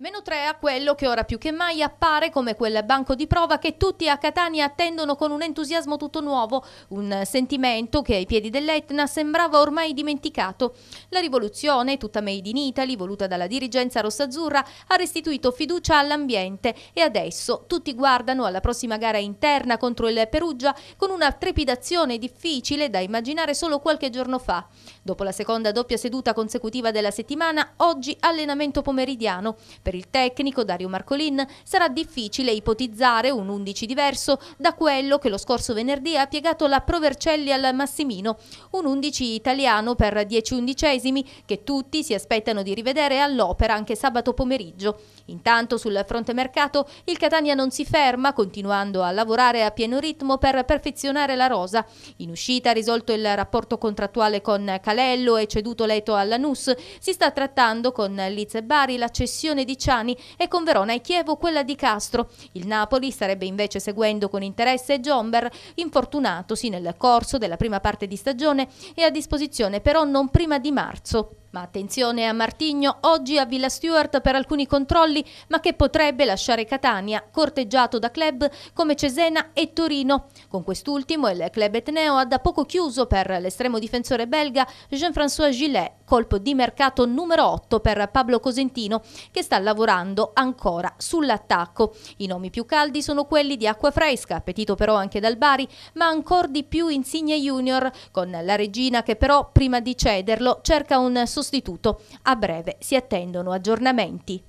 Meno 3 a quello che ora più che mai appare come quel banco di prova che tutti a Catania attendono con un entusiasmo tutto nuovo, un sentimento che ai piedi dell'Etna sembrava ormai dimenticato. La rivoluzione, tutta made in Italy, voluta dalla dirigenza rossazzurra, ha restituito fiducia all'ambiente e adesso tutti guardano alla prossima gara interna contro il Perugia con una trepidazione difficile da immaginare solo qualche giorno fa. Dopo la seconda doppia seduta consecutiva della settimana, oggi allenamento pomeridiano per il tecnico Dario Marcolin sarà difficile ipotizzare un 11 diverso da quello che lo scorso venerdì ha piegato la Provercelli al Massimino, un 11 italiano per 10 undicesimi che tutti si aspettano di rivedere all'opera anche sabato pomeriggio. Intanto sul fronte mercato il Catania non si ferma, continuando a lavorare a pieno ritmo per perfezionare la rosa. In uscita ha risolto il rapporto contrattuale con Calello e ceduto Leto alla NUS. Si sta trattando con Liz e Bari la cessione di Ricciani e con Verona e Chievo quella di Castro. Il Napoli starebbe invece seguendo con interesse Giomber, infortunatosi nel corso della prima parte di stagione e a disposizione però non prima di marzo. Ma attenzione a Martigno, oggi a Villa Stewart per alcuni controlli, ma che potrebbe lasciare Catania, corteggiato da club come Cesena e Torino. Con quest'ultimo il club etneo ha da poco chiuso per l'estremo difensore belga Jean-François Gillet, colpo di mercato numero 8 per Pablo Cosentino, che sta lavorando ancora sull'attacco. I nomi più caldi sono quelli di Acqua Fresca, appetito però anche dal Bari, ma ancora di più Insigne Junior, con la regina che però, prima di cederlo, cerca un sostegno sostituto. A breve si attendono aggiornamenti.